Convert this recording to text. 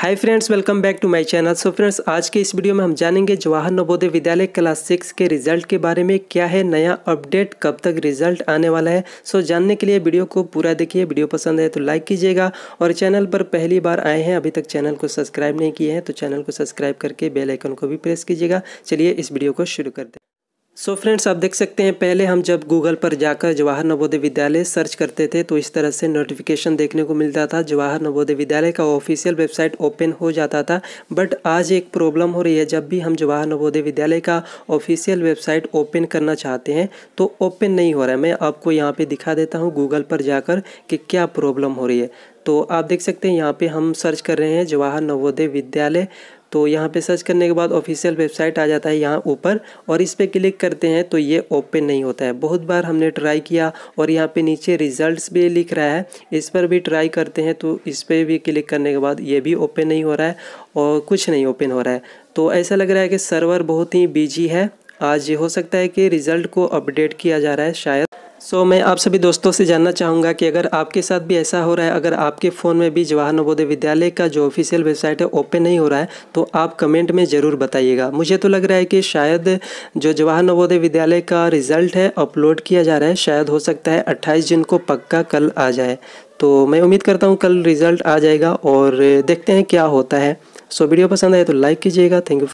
hi friends welcome back to my channel so friends आज के इस वीडियो में हम जानेंगे जवाहर नवोदय विद्यालय क्लास सिक्स के रिजल्ट के बारे में क्या है नया अपडेट कब तक रिजल्ट आने वाला है सो so, जानने के लिए वीडियो को पूरा देखिए वीडियो पसंद है तो लाइक कीजिएगा और चैनल पर पहली बार आए हैं अभी तक चैनल को सब्सक्राइब नहीं किए हैं तो चैनल को सब्सक्राइब करके बेलाइकन को भी प्रेस कीजिएगा चलिए इस वीडियो को शुरू कर दें सो so फ्रेंड्स आप देख सकते हैं पहले हम जब गूगल पर जाकर जवाहर नवोदय विद्यालय सर्च करते थे तो इस तरह से नोटिफिकेशन देखने को मिलता था जवाहर नवोदय विद्यालय का ऑफिशियल वेबसाइट ओपन हो जाता था बट आज एक प्रॉब्लम हो रही है जब भी हम जवाहर नवोदय विद्यालय का ऑफिशियल वेबसाइट ओपन करना चाहते हैं तो ओपन नहीं हो रहा है मैं आपको यहाँ पर दिखा देता हूँ गूगल पर जाकर कि क्या प्रॉब्लम हो रही है तो आप देख सकते हैं यहाँ पे हम सर्च कर रहे हैं जवाहर नवोदय विद्यालय तो यहाँ पे सर्च करने के बाद ऑफिशियल वेबसाइट आ जाता है यहाँ ऊपर और इस पर क्लिक करते हैं तो ये ओपन नहीं होता है बहुत बार हमने ट्राई किया और यहाँ पे नीचे रिजल्ट्स भी लिख रहा है इस पर भी ट्राई करते हैं तो इस पर भी क्लिक करने के बाद ये भी ओपन नहीं हो रहा है और कुछ नहीं ओपन हो रहा है तो ऐसा लग रहा है कि सर्वर बहुत ही बिजी है आज ये हो सकता है कि रिज़ल्ट को अपडेट किया जा रहा है शायद सो so, मैं आप सभी दोस्तों से जानना चाहूँगा कि अगर आपके साथ भी ऐसा हो रहा है अगर आपके फ़ोन में भी जवाहर नवोदय विद्यालय का जो ऑफिशियल वेबसाइट है ओपन नहीं हो रहा है तो आप कमेंट में ज़रूर बताइएगा मुझे तो लग रहा है कि शायद जो जवाहर नवोदय विद्यालय का रिज़ल्ट है अपलोड किया जा रहा है शायद हो सकता है अट्ठाईस जून को पक्का कल आ जाए तो मैं उम्मीद करता हूँ कल रिज़ल्ट आ जाएगा और देखते हैं क्या होता है सो so, वीडियो पसंद आए तो लाइक कीजिएगा थैंक यू